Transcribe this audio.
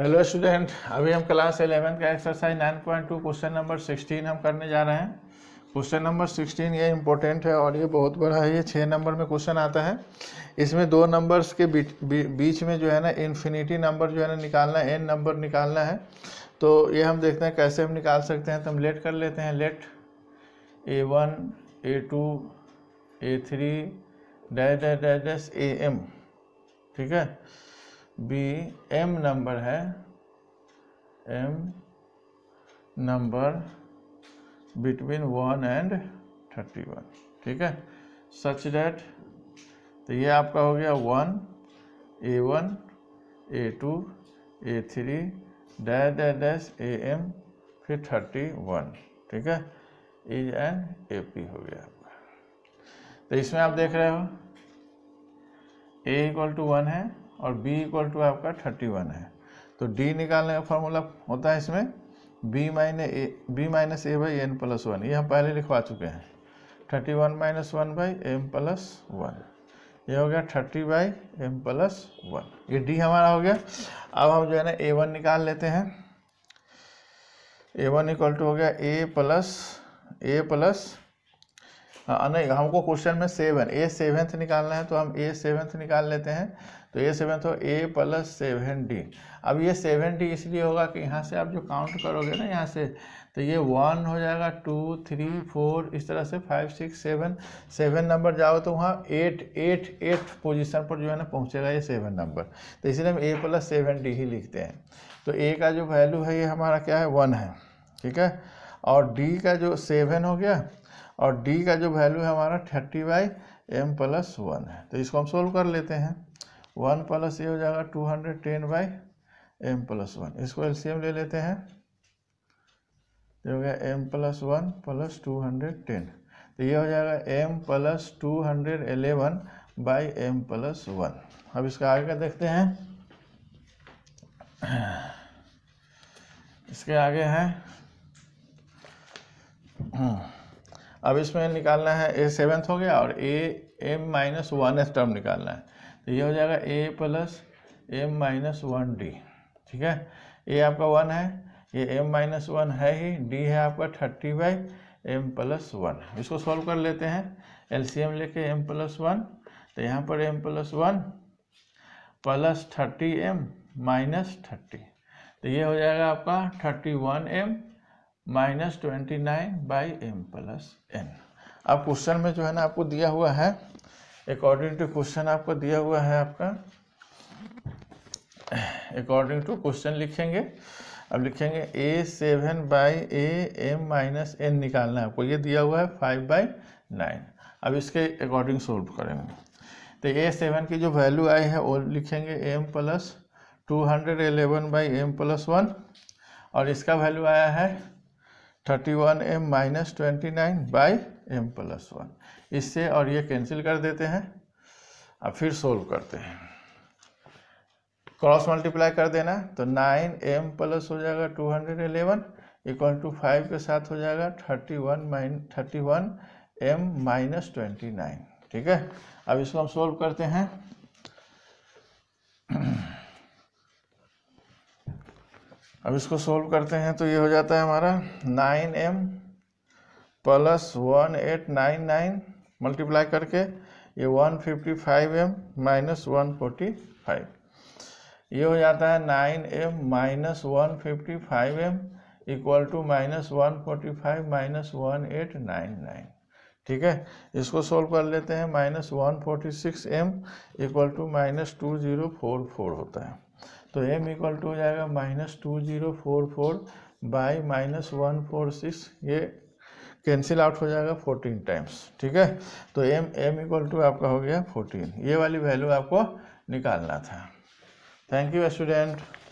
Hello student अभी हम class eleven का exercise nine point two question number sixteen हम करने जा रहे हैं क्वेश्चन नंबर सिक्सटीन ये इम्पोर्टेंट है और ये बहुत बड़ा है ये छः नंबर में क्वेश्चन आता है इसमें दो नंबर्स के बीच बीच में जो है ना इन्फिनिटी नंबर जो है ना निकालना है एन नंबर निकालना है तो ये हम देखते हैं कैसे हम निकाल सकते हैं तो हम लेट कर लेते हैं let a one a two a three dash dash dash a m ठीक है बी एम नंबर है m number between one and thirty one ठीक है सच डेट तो ये आपका हो गया one a one a two a three dash dash dash a m फिर थर्टी वन ठीक है इज एंड ए पी हो गया आपका तो इसमें आप देख रहे हो ए इक्वल टू वन है और b इक्वल टू आपका थर्टी वन है तो d निकालने का फॉर्मूला होता है इसमें b माइने a b minus a by n plus one ये हम पहले लिखवा चुके हैं thirty one minus one by M plus one ये हो गया thirty by M plus one ये डी हमारा हो गया अब हम जो है ना ए वन निकाल लेते हैं ए वन इक्वल टू हो गया ए प्लस ए प्लस हाँ, हाँ नहीं हमको क्वेश्चन में सेवन ए सेवेंथ निकालना है तो हम ए सेवेंथ निकाल लेते हैं तो ए सेवेंथ हो ए प्लस सेवन डी अब ये सेवन डी इसलिए होगा कि यहाँ से आप जो काउंट करोगे ना यहाँ से तो ये वन हो जाएगा टू थ्री फोर इस तरह से five six seven seven number जाओ तो वहाँ एट एट एट पोजिशन पर जो है ना पहुँचेगा ये सेवन नंबर तो इसलिए हम ए प्लस सेवन डी ही लिखते हैं तो ए का जो वैल्यू है ये हमारा क्या है वन है ठीक है और डी का जो सेवन हो गया और डी का जो वैल्यू है हमारा thirty by M plus one है तो इसको हम सोल्व कर लेते हैं वन प्लस ये हो जाएगा two hundred ten by M plus one इसको एलसीएम ले लेते हैं ये हो गया M plus one plus two hundred ten तो ये हो जाएगा M plus two hundred eleven by M plus one अब इसका आगे का देखते हैं इसके आगे हैं हाँ। अब इसमें निकालना है ए सेवेंथ हो गया और A M minus one S term निकालना है तो ये हो जाएगा A plus M minus one D ठीक है ए आपका वन है ये एम माइनस वन है ही डी है आपका thirty by M plus one इसको सॉल्व कर लेते हैं एल सी एम लेके एम प्लस वन तो यहाँ पर M plus one plus thirty M minus thirty तो ये हो जाएगा आपका thirty one M minus twenty nine by M plus N अब क्वेश्चन में जो है ना आपको दिया हुआ है अकॉर्डिंग टू क्वेश्चन आपको दिया हुआ है आपका अकॉर्डिंग टू क्वेश्चन लिखेंगे अब लिखेंगे A seven by A M minus N निकालना है आपको ये दिया हुआ है फाइव बाई नाइन अब इसके अकॉर्डिंग सोल्व करेंगे तो ए सेवन की जो वैल्यू आई है वो लिखेंगे M plus two hundred eleven by M plus one और इसका वैल्यू आया है thirty one M minus twenty nine by M plus one इससे और ये कैंसिल कर देते हैं अब फिर सोल्व करते हैं क्रॉस मल्टीप्लाई कर देना तो नाइन एम प्लस हो जाएगा two hundred eleven equal to five के साथ हो जाएगा thirty one mine thirty one M minus twenty nine ठीक है अब इसको हम सोल्व करते हैं अब इसको सोल्व करते हैं तो ये हो जाता है हमारा nine M plus one eight nine nine multiply करके ये one fifty five M minus one forty five ये हो जाता है nine M minus one fifty five M equal to minus one forty five minus one eight nine nine ठीक है इसको solve कर लेते हैं minus one forty six M equal to minus two zero four four होता है तो m equal to हो जाएगा minus two zero four four by minus one four six ये कैंसिल आउट हो जाएगा फोर्टीन टाइम्स ठीक है तो m m इक्वल टू आपका हो गया फोर्टीन ये वाली वैल्यू आपको निकालना था थैंक यू स्टूडेंट